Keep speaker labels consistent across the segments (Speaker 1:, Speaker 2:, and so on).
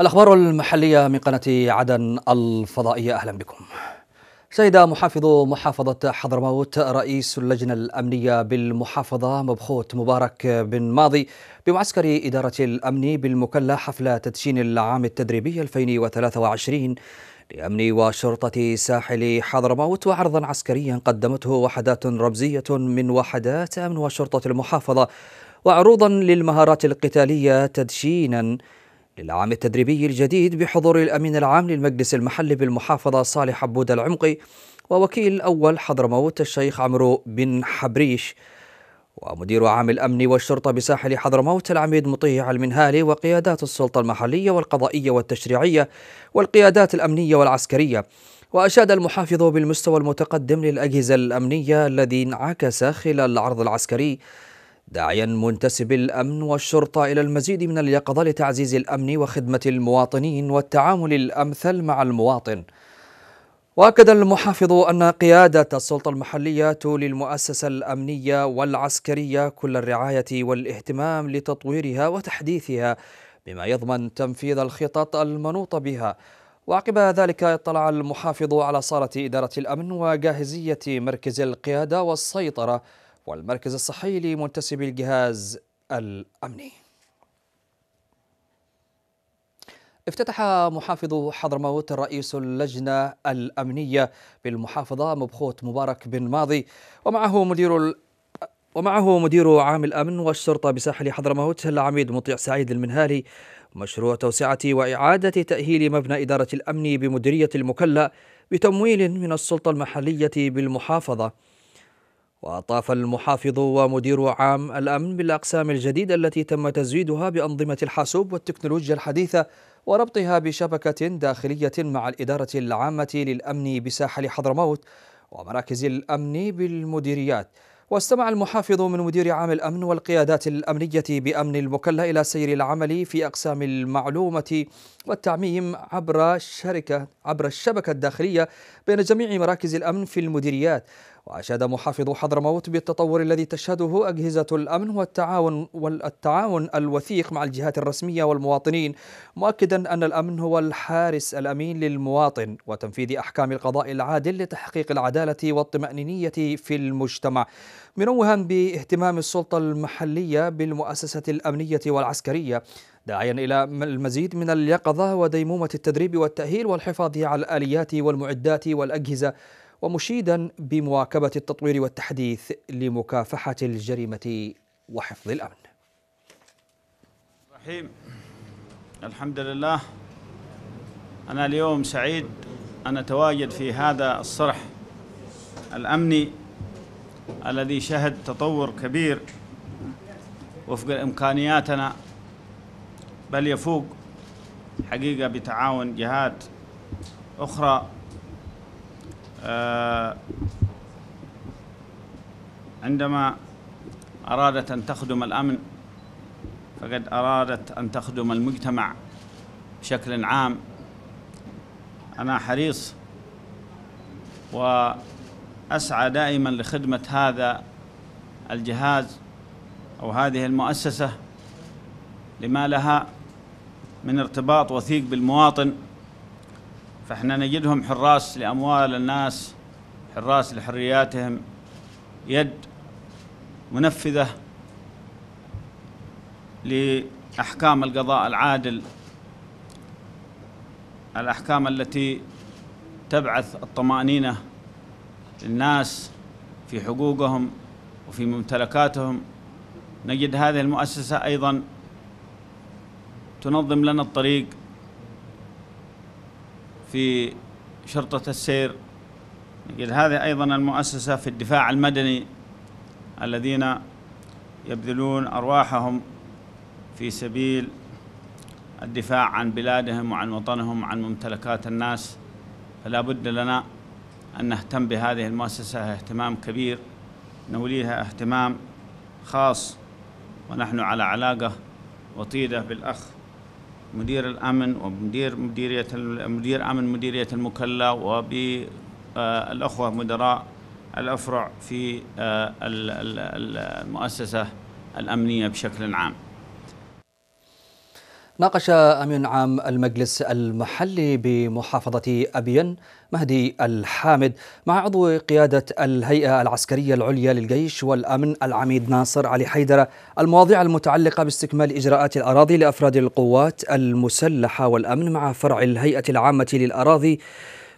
Speaker 1: الأخبار المحلية من قناة عدن الفضائية أهلا بكم شهد محافظ محافظة حضرموت رئيس اللجنة الأمنية بالمحافظة مبخوت مبارك بن ماضي بمعسكر إدارة الأمن بالمكلة حفل تدشين العام التدريبي 2023 لأمن وشرطة ساحل حضرموت وعرضا عسكريا قدمته وحدات رمزية من وحدات أمن وشرطة المحافظة وعروضا للمهارات القتالية تدشينا للعام التدريبي الجديد بحضور الأمين العام للمجلس المحلي بالمحافظة صالح عبود العمقي ووكيل الأول حضرموت الشيخ عمرو بن حبريش ومدير عام الأمن والشرطة بساحل حضرموت العميد مطيع المنهالي وقيادات السلطة المحلية والقضائية والتشريعية والقيادات الأمنية والعسكرية وأشاد المحافظ بالمستوى المتقدم للأجهزة الأمنية الذي انعكس خلال العرض العسكري داعيا منتسب الأمن والشرطة إلى المزيد من اليقظة لتعزيز الأمن وخدمة المواطنين والتعامل الأمثل مع المواطن وأكد المحافظ أن قيادة السلطة المحلية تولي المؤسسة الأمنية والعسكرية كل الرعاية والاهتمام لتطويرها وتحديثها بما يضمن تنفيذ الخطط المنوط بها وعقب ذلك اطلع المحافظ على صالة إدارة الأمن وجاهزية مركز القيادة والسيطرة والمركز الصحي لمنتسبي الجهاز الأمني افتتح محافظ حضرموت رئيس اللجنة الأمنية بالمحافظة مبخوت مبارك بن ماضي ومعه مدير ومعه مدير عام الأمن والشرطة بساحل حضرموت العميد مطيع سعيد المنهالي مشروع توسعة وإعادة تأهيل مبنى إدارة الأمن بمديرية المكلا بتمويل من السلطة المحلية بالمحافظة وأطاف المحافظ ومدير عام الأمن بالأقسام الجديدة التي تم تزويدها بأنظمة الحاسوب والتكنولوجيا الحديثة وربطها بشبكة داخلية مع الإدارة العامة للأمن بساحل حضرموت ومراكز الأمن بالمديريات واستمع المحافظ من مدير عام الأمن والقيادات الأمنية بأمن المكلة إلى سير العمل في أقسام المعلومة والتعميم عبر الشركة عبر الشبكة الداخلية بين جميع مراكز الأمن في المديريات وأشاد محافظ حضرموت بالتطور الذي تشهده أجهزة الأمن والتعاون والتعاون الوثيق مع الجهات الرسمية والمواطنين مؤكدا أن الأمن هو الحارس الأمين للمواطن وتنفيذ أحكام القضاء العادل لتحقيق العدالة والطمأنينية في المجتمع منوها باهتمام السلطة المحلية بالمؤسسة الأمنية والعسكرية داعيا الى المزيد من اليقظه وديمومه التدريب والتاهيل والحفاظ على الاليات والمعدات والاجهزه ومشيدا بمواكبة التطوير والتحديث لمكافحة الجريمة وحفظ الأمن
Speaker 2: رحيم الحمد لله أنا اليوم سعيد أن أتواجد في هذا الصرح الأمني الذي شهد تطور كبير وفق إمكانياتنا بل يفوق حقيقة بتعاون جهات أخرى آه، عندما أرادت أن تخدم الأمن فقد أرادت أن تخدم المجتمع بشكل عام أنا حريص وأسعى دائما لخدمة هذا الجهاز أو هذه المؤسسة لما لها من ارتباط وثيق بالمواطن فاحنا نجدهم حراس لأموال الناس حراس لحرياتهم يد منفذة لأحكام القضاء العادل الأحكام التي تبعث الطمأنينة للناس في حقوقهم وفي ممتلكاتهم نجد هذه المؤسسة أيضا تنظم لنا الطريق في شرطة السير يقول هذه أيضا المؤسسة في الدفاع المدني الذين يبذلون أرواحهم في سبيل الدفاع عن بلادهم وعن وطنهم وعن ممتلكات الناس فلا بد لنا أن نهتم بهذه المؤسسة اهتمام كبير نوليها اهتمام خاص ونحن على علاقة وطيدة بالأخ مدير الامن ومدير مديريه مدير امن مديريه المكلا وبالاخوه آه، مدراء الافرع في آه، المؤسسه الامنيه بشكل عام
Speaker 1: ناقش أمين عام المجلس المحلي بمحافظة أبين مهدي الحامد مع عضو قيادة الهيئة العسكرية العليا للجيش والأمن العميد ناصر علي حيدرة المواضيع المتعلقة باستكمال إجراءات الأراضي لأفراد القوات المسلحة والأمن مع فرع الهيئة العامة للأراضي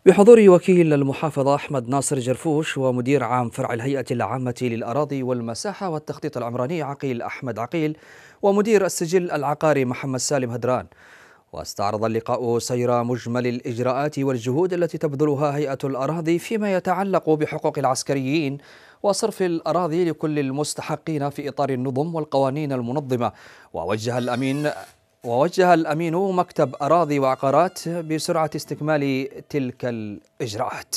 Speaker 1: بحضور وكيل المحافظة أحمد ناصر جرفوش ومدير عام فرع الهيئة العامة للأراضي والمساحة والتخطيط العمراني عقيل أحمد عقيل ومدير السجل العقاري محمد سالم هدران واستعرض اللقاء سير مجمل الإجراءات والجهود التي تبذلها هيئة الأراضي فيما يتعلق بحقوق العسكريين وصرف الأراضي لكل المستحقين في إطار النظم والقوانين المنظمة ووجه الأمين ووجه الأمين مكتب أراضي وعقارات بسرعة استكمال تلك الإجراءات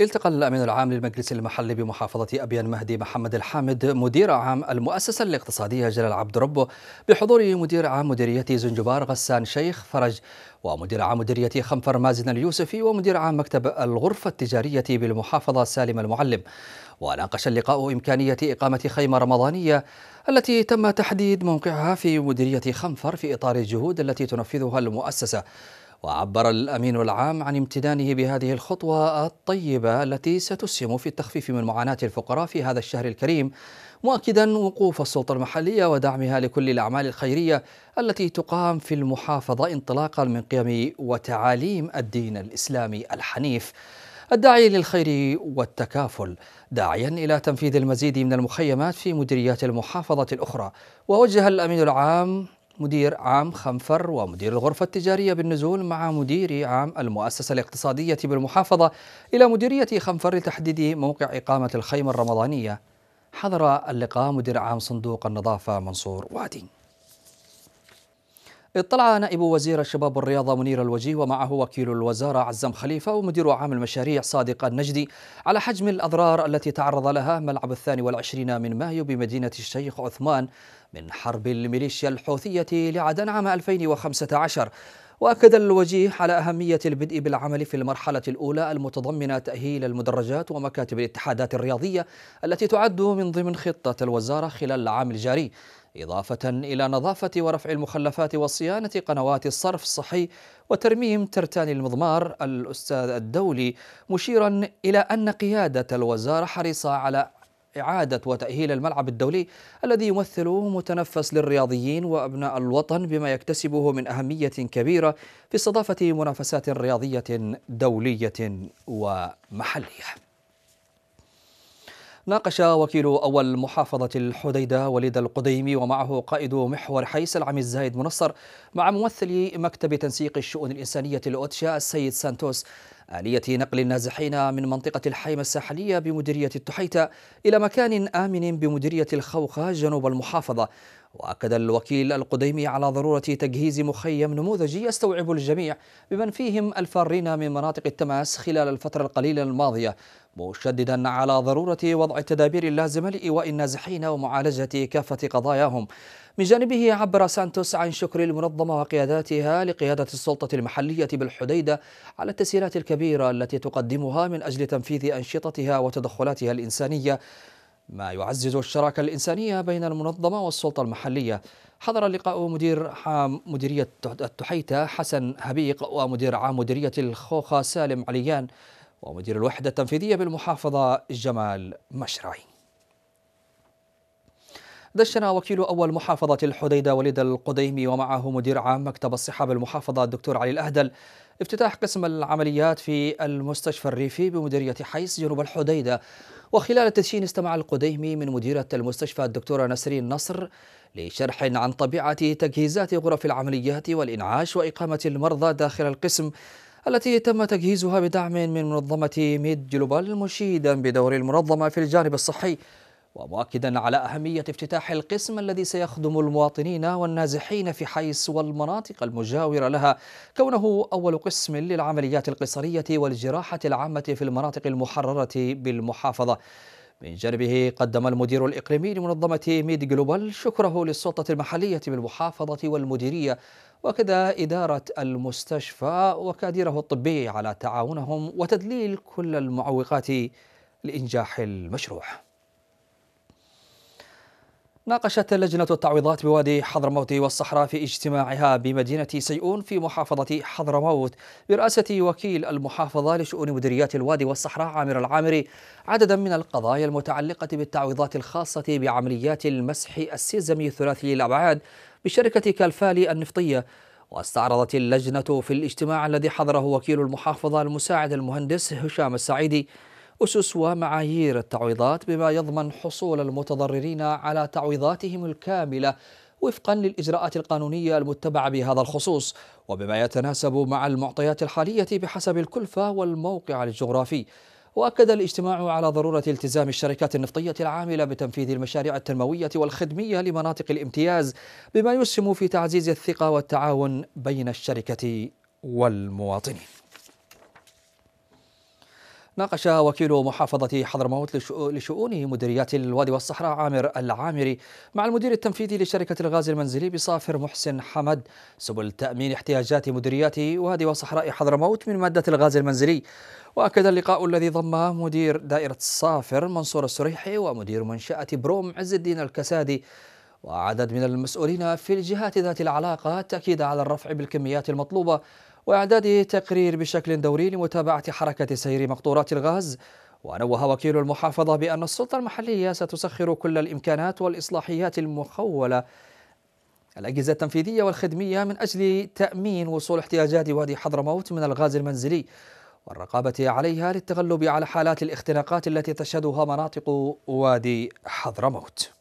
Speaker 1: التقى الأمين العام للمجلس المحلي بمحافظة أبيان مهدي محمد الحامد مدير عام المؤسسة الاقتصادية جلال عبد ربه بحضور مدير عام مديرية زنجبار غسان شيخ فرج ومدير عام مديرية خنفر مازن اليوسفي ومدير عام مكتب الغرفة التجارية بالمحافظة سالم المعلم وناقش اللقاء إمكانية إقامة خيمة رمضانية التي تم تحديد موقعها في مديرية خنفر في إطار الجهود التي تنفذها المؤسسة وعبر الامين العام عن امتنانه بهذه الخطوه الطيبه التي ستسهم في التخفيف من معاناه الفقراء في هذا الشهر الكريم مؤكدا وقوف السلطه المحليه ودعمها لكل الاعمال الخيريه التي تقام في المحافظه انطلاقا من قيم وتعاليم الدين الاسلامي الحنيف الداعي للخير والتكافل داعيا الى تنفيذ المزيد من المخيمات في مديريات المحافظه الاخرى ووجه الامين العام مدير عام خنفر ومدير الغرفة التجارية بالنزول مع مدير عام المؤسسة الاقتصادية بالمحافظة إلى مديرية خنفر لتحديد موقع إقامة الخيمة الرمضانية حضر اللقاء مدير عام صندوق النظافة منصور وادي اطلع نائب وزير الشباب والرياضة منير الوجيه ومعه وكيل الوزارة عزام خليفة ومدير عام المشاريع صادق النجدي على حجم الأضرار التي تعرض لها ملعب الثاني والعشرين من مايو بمدينة الشيخ عثمان من حرب الميليشيا الحوثية لعدن عام 2015 وأكد الوجيه على أهمية البدء بالعمل في المرحلة الأولى المتضمنة تأهيل المدرجات ومكاتب الاتحادات الرياضية التي تعد من ضمن خطة الوزارة خلال العام الجاري إضافة إلى نظافة ورفع المخلفات وصيانة قنوات الصرف الصحي وترميم ترتان المضمار الأستاذ الدولي مشيرا إلى أن قيادة الوزارة حريصة على إعادة وتأهيل الملعب الدولي الذي يمثل متنفس للرياضيين وأبناء الوطن بما يكتسبه من أهمية كبيرة في استضافة منافسات رياضية دولية ومحلية ناقش وكيل أول محافظة الحديدة وليد القديمي ومعه قائد محور حيس العم الزايد منصر مع ممثل مكتب تنسيق الشؤون الإنسانية الأوتشا السيد سانتوس آلية نقل النازحين من منطقة الحيمة الساحلية بمديرية التحيتة إلى مكان آمن بمديرية الخوخة جنوب المحافظة وأكد الوكيل القديمي على ضرورة تجهيز مخيم نموذجي يستوعب الجميع بمن فيهم الفارين من مناطق التماس خلال الفترة القليلة الماضية مشددا على ضرورة وضع التدابير اللازمة لإيواء النازحين ومعالجة كافة قضاياهم من جانبه عبر سانتوس عن شكر المنظمة وقياداتها لقيادة السلطة المحلية بالحديدة على التسهيلات الكبيرة الكبيرة التي تقدمها من أجل تنفيذ أنشطتها وتدخلاتها الإنسانية ما يعزز الشراكة الإنسانية بين المنظمة والسلطة المحلية حضر اللقاء مدير عام مديرية التحيتة حسن هبيق ومدير عام مديرية الخوخة سالم عليان ومدير الوحدة التنفيذية بالمحافظة جمال مشرعي دشنا وكيل أول محافظة الحديدة وليد القديمي ومعه مدير عام مكتب الصحة بالمحافظة الدكتور علي الأهدل افتتاح قسم العمليات في المستشفى الريفي بمديرية حيس جنوب الحديدة وخلال التدشين استمع القديمي من مديرة المستشفى الدكتورة نسرين نصر لشرح عن طبيعة تجهيزات غرف العمليات والإنعاش وإقامة المرضى داخل القسم التي تم تجهيزها بدعم من منظمة ميد جلوبال مشيدا بدور المنظمة في الجانب الصحي ومؤكدا على أهمية افتتاح القسم الذي سيخدم المواطنين والنازحين في حيس والمناطق المجاورة لها كونه أول قسم للعمليات القصرية والجراحة العامة في المناطق المحررة بالمحافظة من جانبه قدم المدير الإقليمي لمنظمة ميد جلوبال شكره للسلطة المحلية بالمحافظة والمديرية وكذا إدارة المستشفى وكادره الطبي على تعاونهم وتدليل كل المعوقات لإنجاح المشروع ناقشت لجنة التعويضات بوادي حضرموت والصحراء في اجتماعها بمدينة سيئون في محافظة حضرموت برئاسة وكيل المحافظة لشؤون مديريات الوادي والصحراء عامر العامري عددا من القضايا المتعلقة بالتعويضات الخاصة بعمليات المسح السيزمي ثلاثي الأبعاد بشركة كالفالي النفطية واستعرضت اللجنة في الاجتماع الذي حضره وكيل المحافظة المساعد المهندس هشام السعيدي أسس ومعايير التعويضات بما يضمن حصول المتضررين على تعويضاتهم الكاملة وفقا للإجراءات القانونية المتبعة بهذا الخصوص وبما يتناسب مع المعطيات الحالية بحسب الكلفة والموقع الجغرافي وأكد الاجتماع على ضرورة التزام الشركات النفطية العاملة بتنفيذ المشاريع التنموية والخدمية لمناطق الامتياز بما يسهم في تعزيز الثقة والتعاون بين الشركة والمواطنين ناقش وكيل محافظة حضرموت لشؤون مديريات الوادي والصحراء عامر العامري مع المدير التنفيذي لشركة الغاز المنزلي بصافر محسن حمد سبل تأمين احتياجات مديريات وادي وصحراء حضرموت من مادة الغاز المنزلي وأكد اللقاء الذي ضم مدير دائرة صافر منصور السريحي ومدير منشأة بروم عز الدين الكسادي وعدد من المسؤولين في الجهات ذات العلاقة تأكيد على الرفع بالكميات المطلوبة وإعداد تقرير بشكل دوري لمتابعة حركة سير مقطورات الغاز ونوه وكيل المحافظة بأن السلطة المحلية ستسخر كل الإمكانات والإصلاحيات المخولة الأجهزة التنفيذية والخدمية من أجل تأمين وصول احتياجات وادي حضرموت من الغاز المنزلي والرقابة عليها للتغلب على حالات الاختناقات التي تشهدها مناطق وادي حضرموت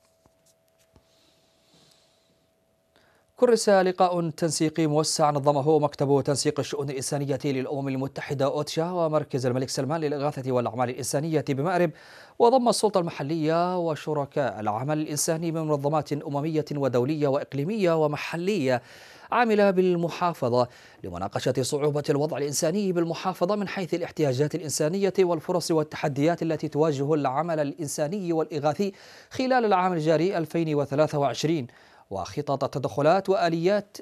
Speaker 1: كرس لقاء تنسيقي موسع نظمه مكتب تنسيق الشؤون الإنسانية للأمم المتحدة أوتشا ومركز الملك سلمان للإغاثة والأعمال الإنسانية بمأرب وضم السلطة المحلية وشركاء العمل الإنساني من منظمات أممية ودولية وإقليمية ومحلية عمل بالمحافظة لمناقشة صعوبة الوضع الإنساني بالمحافظة من حيث الاحتياجات الإنسانية والفرص والتحديات التي تواجه العمل الإنساني والإغاثي خلال العام الجاري 2023 وخطط التدخلات وآليات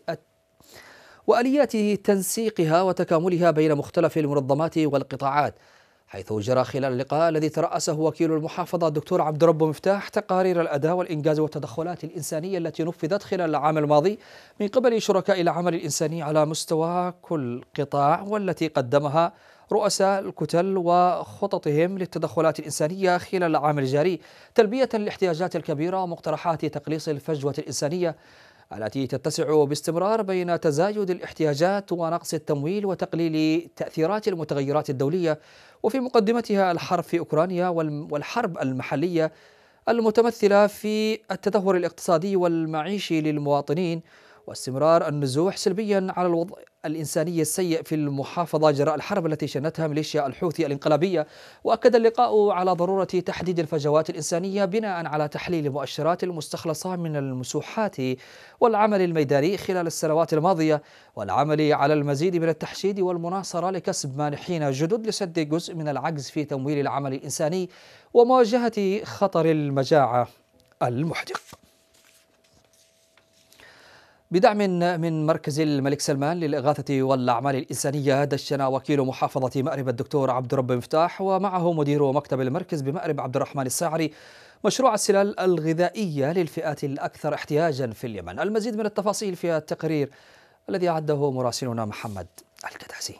Speaker 1: وآليات تنسيقها وتكاملها بين مختلف المنظمات والقطاعات حيث جرى خلال اللقاء الذي ترأسه وكيل المحافظة الدكتور عبد رب مفتاح تقارير الأداء والإنجاز والتدخلات الإنسانية التي نفذت خلال العام الماضي من قبل شركاء العمل الإنساني على مستوى كل قطاع والتي قدمها رؤساء الكتل وخططهم للتدخلات الإنسانية خلال العام الجاري تلبية الاحتياجات الكبيرة ومقترحات تقليص الفجوة الإنسانية التي تتسع باستمرار بين تزايد الاحتياجات ونقص التمويل وتقليل تأثيرات المتغيرات الدولية وفي مقدمتها الحرب في أوكرانيا والحرب المحلية المتمثلة في التدهور الاقتصادي والمعيشي للمواطنين واستمرار النزوح سلبيا على الوضع الإنساني السيء في المحافظة جراء الحرب التي شنتها ميليشيا الحوثي الانقلابية وأكد اللقاء على ضرورة تحديد الفجوات الإنسانية بناء على تحليل مؤشرات المستخلصة من المسوحات والعمل الميداني خلال السنوات الماضية والعمل على المزيد من التحشيد والمناصرة لكسب مانحين جدد لسد جزء من العجز في تمويل العمل الإنساني ومواجهة خطر المجاعة المحدق بدعم من مركز الملك سلمان للإغاثة والأعمال الإنسانية دشن وكيل محافظة مأرب الدكتور عبد رب مفتاح ومعه مدير مكتب المركز بمأرب عبد الرحمن الساعري مشروع السلال الغذائية للفئات الأكثر احتياجا في اليمن المزيد من التفاصيل في التقرير الذي أعده مراسلنا محمد الكدحسي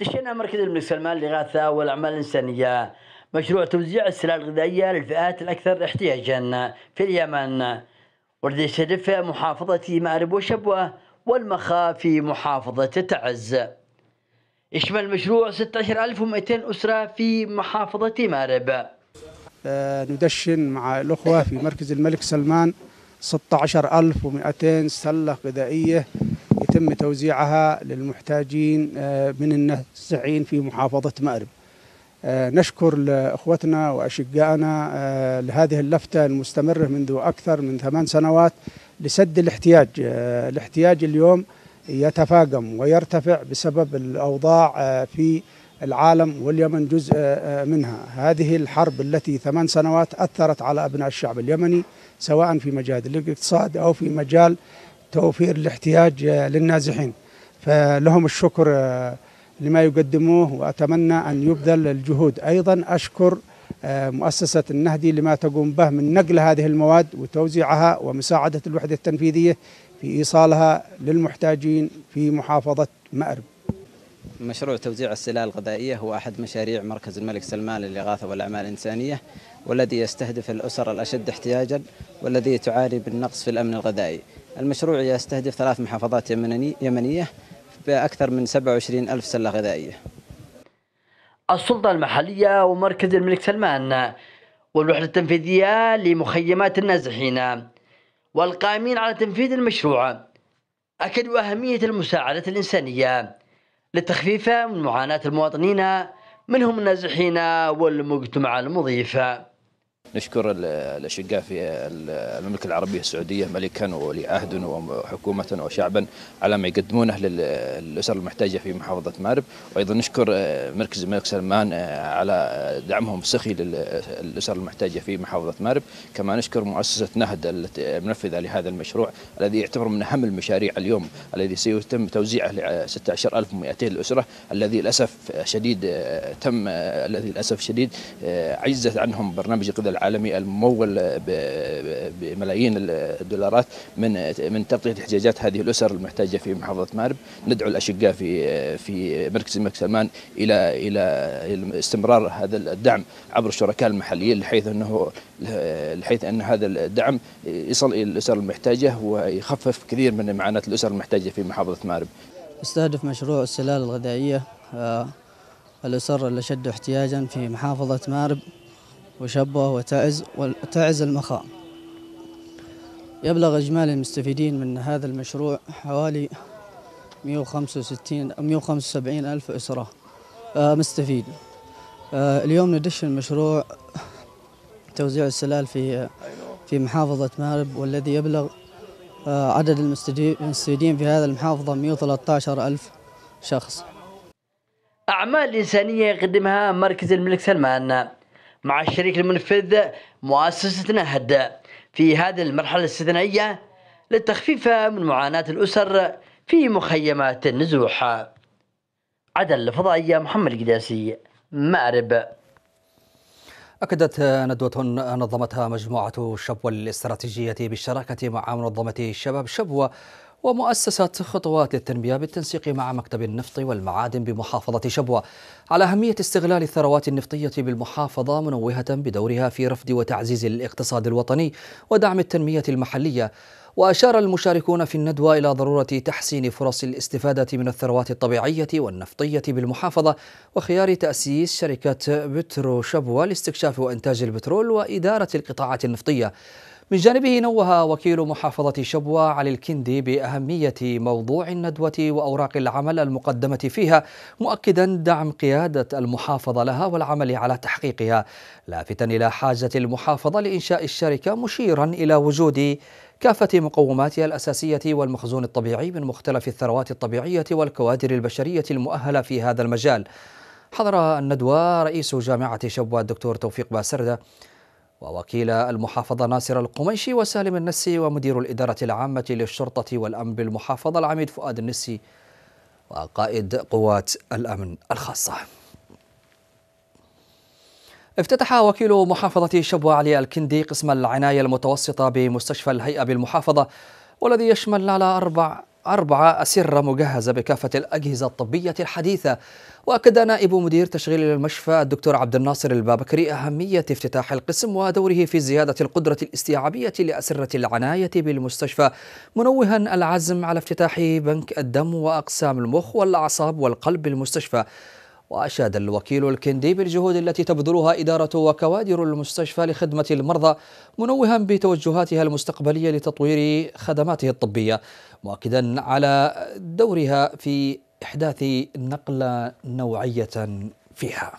Speaker 3: دشن مركز الملك سلمان للإغاثة والأعمال الإنسانية مشروع توزيع السلال الغذائية للفئات الأكثر احتياجا في اليمن والذي الشريف محافظة مأرب وشبوة والمخا في محافظة تعز يشمل المشروع 16200 أسرة في محافظة مأرب
Speaker 4: آه، ندشن مع الأخوة في مركز الملك سلمان 16200 سلة غذائية يتم توزيعها للمحتاجين آه، من النسعين في محافظة مأرب آه، نشكر لإخوتنا وأشقائنا آه، لهذه اللفتة المستمرة منذ أكثر من ثمان سنوات لسد الاحتياج آه، الاحتياج اليوم يتفاقم ويرتفع بسبب الأوضاع في العالم واليمن جزء منها هذه الحرب التي ثمان سنوات أثرت على أبناء الشعب اليمني سواء في مجال الاقتصاد أو في مجال توفير الاحتياج للنازحين فلهم الشكر لما يقدموه وأتمنى أن يبذل الجهود أيضا أشكر آه، مؤسسة النهدي لما تقوم به من نقل هذه المواد وتوزيعها ومساعدة الوحدة التنفيذية في إيصالها للمحتاجين في محافظة مأرب مشروع توزيع السلال الغذائية هو أحد مشاريع مركز الملك سلمان للإغاثة والأعمال الإنسانية والذي يستهدف الأسر الأشد احتياجا والذي تعاني بالنقص في الأمن الغذائي المشروع يستهدف ثلاث محافظات يمنية بأكثر من 27 ألف سلة غذائية
Speaker 3: السلطة المحلية ومركز الملك سلمان والوحدة التنفيذية لمخيمات النازحين والقائمين على تنفيذ المشروع أكدوا أهمية المساعدة الإنسانية للتخفيف من معاناة المواطنين منهم النازحين والمجتمع المضيف
Speaker 5: نشكر الأشقاء في المملكة العربية السعودية ملكا وولي عهد وحكومة وشعبا على ما يقدمونه للأسر المحتاجة في محافظة مارب وأيضا نشكر آه، مركز الملك سلمان آه، على دعمهم السخي للأسر المحتاجة في محافظة مارب كما نشكر مؤسسة نهد المنفذة لهذا المشروع الذي يعتبر من أهم المشاريع اليوم الذي سيتم توزيعه ل 16200 آه، الأسرة الذي للأسف شديد تم الذي للأسف شديد عجزت عنهم برنامج الغذاء العالمي الممول بملايين الدولارات من من تغطيه احتياجات هذه الاسر المحتاجه في محافظه مارب ندعو الاشقاء في في مركز الملك سلمان الى الى استمرار هذا الدعم عبر الشركاء المحليين بحيث انه بحيث ان هذا الدعم يصل الى الاسر المحتاجه ويخفف كثير من معاناه الاسر المحتاجه في محافظه مارب.
Speaker 3: استهدف مشروع السلال الغذائيه آه، الاسر الاشد احتياجا في محافظه مارب وشبوة وتعز وتعز المخاء يبلغ إجمالي المستفيدين من هذا المشروع حوالي 165 175 ألف أسرة آه، مستفيد آه، اليوم ندش المشروع توزيع السلال في في محافظة مارب والذي يبلغ آه، عدد المستفيدين في هذه المحافظة 113 ألف شخص أعمال إنسانية يقدمها مركز الملك سلمان مع الشريك المنفذ مؤسستنا هدى في هذه المرحلة الاستثنائية للتخفيف من معاناة الأسر في مخيمات النزوح
Speaker 1: عدل الفضائية محمد القداسي مأرب أكدت ندوة نظمتها مجموعة شبوة الاستراتيجية بالشراكة مع منظمة شباب شبوة ومؤسسة خطوات للتنمية بالتنسيق مع مكتب النفط والمعادن بمحافظة شبوة على أهمية استغلال الثروات النفطية بالمحافظة منوهة بدورها في رفض وتعزيز الاقتصاد الوطني ودعم التنمية المحلية وأشار المشاركون في الندوة إلى ضرورة تحسين فرص الاستفادة من الثروات الطبيعية والنفطية بالمحافظة وخيار تأسيس شركة بترو شبوة لاستكشاف وإنتاج البترول وإدارة القطاعات النفطية من جانبه نوه وكيل محافظة شبوة علي الكندي بأهمية موضوع الندوة وأوراق العمل المقدمة فيها مؤكدا دعم قيادة المحافظة لها والعمل على تحقيقها لافتا إلى حاجة المحافظة لإنشاء الشركة مشيرا إلى وجود كافة مقوماتها الأساسية والمخزون الطبيعي من مختلف الثروات الطبيعية والكوادر البشرية المؤهلة في هذا المجال حضر الندوة رئيس جامعة شبوة الدكتور توفيق باسردة ووكيل المحافظة ناصر القميشي وسالم النسي ومدير الإدارة العامة للشرطة والأمن بالمحافظة العميد فؤاد النسي وقائد قوات الأمن الخاصة افتتح وكيل محافظة شبوة علي الكندي قسم العناية المتوسطة بمستشفى الهيئة بالمحافظة والذي يشمل على أربع أربعة أسرة مجهزة بكافة الأجهزة الطبية الحديثة وأكد نائب مدير تشغيل المشفى الدكتور عبد الناصر البابكري أهمية افتتاح القسم ودوره في زيادة القدرة الاستيعابية لأسرة العناية بالمستشفى منوها العزم على افتتاح بنك الدم وأقسام المخ والأعصاب والقلب بالمستشفى وأشاد الوكيل الكندي بالجهود التي تبذلها إدارة وكوادر المستشفى لخدمة المرضى منوها بتوجهاتها المستقبلية لتطوير خدماته الطبية مؤكدا على دورها في إحداث نقلة نوعية فيها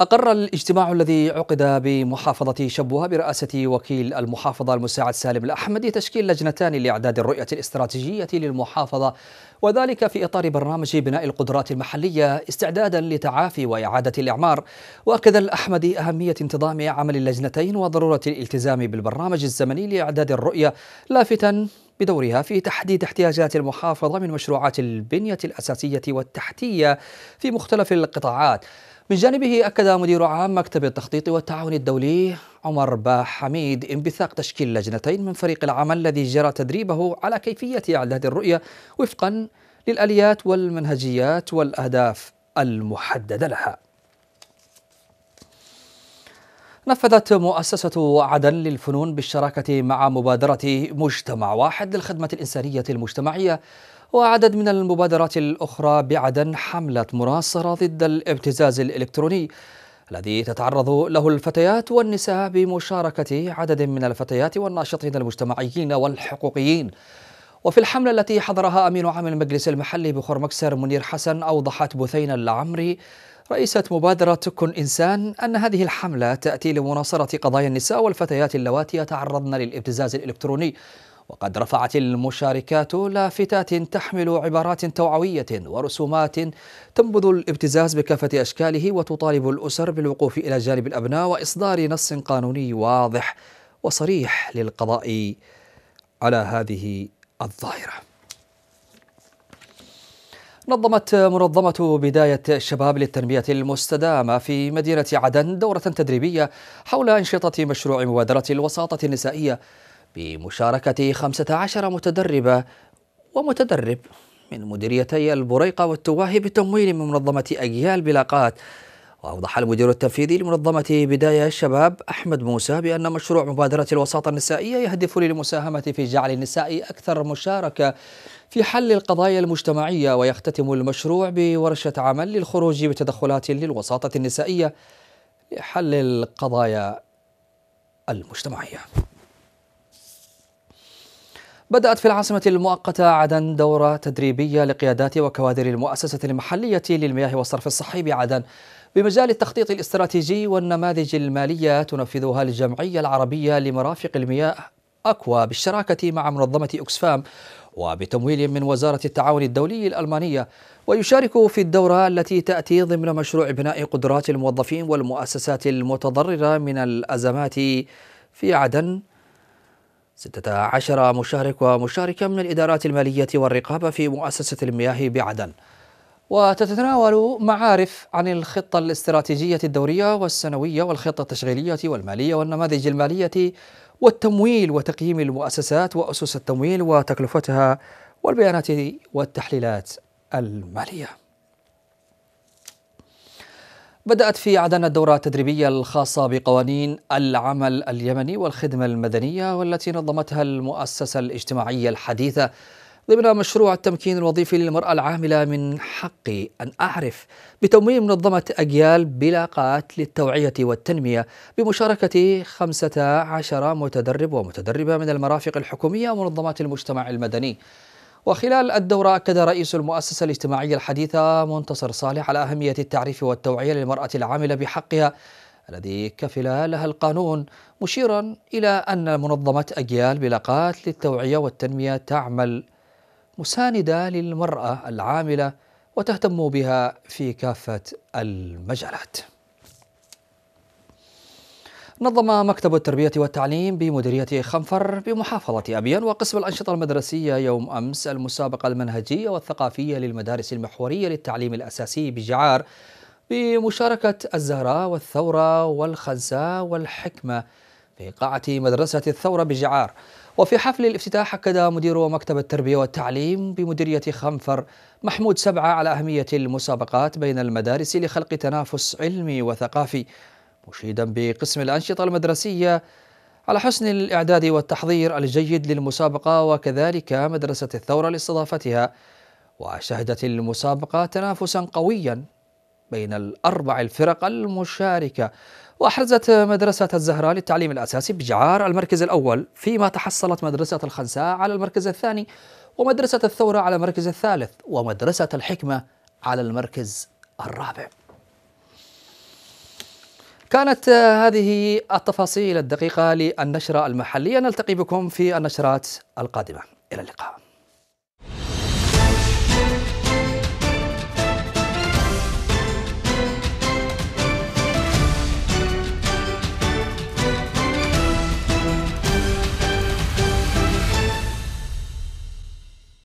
Speaker 1: أقر الاجتماع الذي عقد بمحافظة شبوة برئاسة وكيل المحافظة المساعد سالم الأحمدي تشكيل لجنتان لإعداد الرؤية الاستراتيجية للمحافظة وذلك في إطار برنامج بناء القدرات المحلية استعدادا لتعافي وإعادة الإعمار وأكد الأحمدي أهمية انتظام عمل اللجنتين وضرورة الالتزام بالبرنامج الزمني لإعداد الرؤية لافتا بدورها في تحديد احتياجات المحافظة من مشروعات البنية الأساسية والتحتية في مختلف القطاعات من جانبه أكد مدير عام مكتب التخطيط والتعاون الدولي عمر با حميد انبثاق تشكيل لجنتين من فريق العمل الذي جرى تدريبه على كيفية إعداد الرؤية وفقا للآليات والمنهجيات والأهداف المحددة لها نفذت مؤسسة عدن للفنون بالشراكة مع مبادرة مجتمع واحد للخدمة الإنسانية المجتمعية وعدد من المبادرات الأخرى بعدن حملة مراصرة ضد الابتزاز الإلكتروني الذي تتعرض له الفتيات والنساء بمشاركة عدد من الفتيات والناشطين المجتمعيين والحقوقيين وفي الحملة التي حضرها أمين عام المجلس المحلي بخور مكسر منير حسن أوضحت بثينة العمري رئيسة مبادرة كن إنسان أن هذه الحملة تأتي لمناصرة قضايا النساء والفتيات اللواتي يتعرضن للابتزاز الإلكتروني وقد رفعت المشاركات لافتات تحمل عبارات توعوية ورسومات تنبذ الابتزاز بكافة أشكاله وتطالب الأسر بالوقوف إلى جانب الأبناء وإصدار نص قانوني واضح وصريح للقضاء على هذه الظاهرة. نظمت منظمة بداية الشباب للتنمية المستدامة في مدينة عدن دورة تدريبية حول أنشطة مشروع مبادرة الوساطة النسائية بمشاركة 15 متدربة ومتدرب من مديريتي البريقة والتواهي بتمويل من منظمة أجيال بلاقات وأوضح المدير التنفيذي لمنظمة بداية الشباب أحمد موسى بأن مشروع مبادرة الوساطة النسائية يهدف للمساهمة في جعل النساء أكثر مشاركة في حل القضايا المجتمعية ويختتم المشروع بورشة عمل للخروج بتدخلات للوساطة النسائية لحل القضايا المجتمعية بدأت في العاصمة المؤقتة عدن دورة تدريبية لقيادات وكوادر المؤسسة المحلية للمياه والصرف الصحي بعدن بمجال التخطيط الاستراتيجي والنماذج المالية تنفذها الجمعية العربية لمرافق المياه أكوا بالشراكة مع منظمة أكسفام وبتمويل من وزارة التعاون الدولي الألمانية ويشارك في الدورة التي تأتي ضمن مشروع بناء قدرات الموظفين والمؤسسات المتضررة من الأزمات في عدن 16 مشارك ومشاركة من الإدارات المالية والرقابة في مؤسسة المياه بعدن وتتناول معارف عن الخطة الاستراتيجية الدورية والسنوية والخطة التشغيلية والمالية والنماذج المالية والتمويل وتقييم المؤسسات وأسس التمويل وتكلفتها والبيانات والتحليلات الماليه بدأت في عدن الدورة التدريبية الخاصة بقوانين العمل اليمني والخدمة المدنية والتي نظمتها المؤسسة الاجتماعية الحديثة ضمن مشروع التمكين الوظيفي للمرأة العاملة من حقي أن أعرف بتمويل منظمة أجيال بلاقات للتوعية والتنمية بمشاركة 15 متدرب ومتدربة من المرافق الحكومية ومنظمات المجتمع المدني وخلال الدورة أكد رئيس المؤسسة الاجتماعية الحديثة منتصر صالح على أهمية التعريف والتوعية للمرأة العاملة بحقها الذي كفل لها القانون مشيرا إلى أن منظمة أجيال بلقاءات للتوعية والتنمية تعمل مساندة للمرأة العاملة وتهتم بها في كافة المجالات نظم مكتب التربية والتعليم بمديرية خنفر بمحافظة أبيان وقسم الأنشطة المدرسية يوم أمس المسابقة المنهجية والثقافية للمدارس المحورية للتعليم الأساسي بجعار بمشاركة الزهراء والثورة والخنساء والحكمة في قاعة مدرسة الثورة بجعار وفي حفل الافتتاح أكد مدير مكتب التربية والتعليم بمديرية خنفر محمود سبعة على أهمية المسابقات بين المدارس لخلق تنافس علمي وثقافي مشيدا بقسم الأنشطة المدرسية على حسن الإعداد والتحضير الجيد للمسابقة وكذلك مدرسة الثورة لاستضافتها وشهدت المسابقة تنافسا قويا بين الأربع الفرق المشاركة وأحرزت مدرسة الزهراء للتعليم الأساسي بجعار المركز الأول فيما تحصلت مدرسة الخنساء على المركز الثاني ومدرسة الثورة على المركز الثالث ومدرسة الحكمة على المركز الرابع كانت آه، هذه التفاصيل الدقيقة للنشرة المحلية نلتقي بكم في النشرات القادمة إلى اللقاء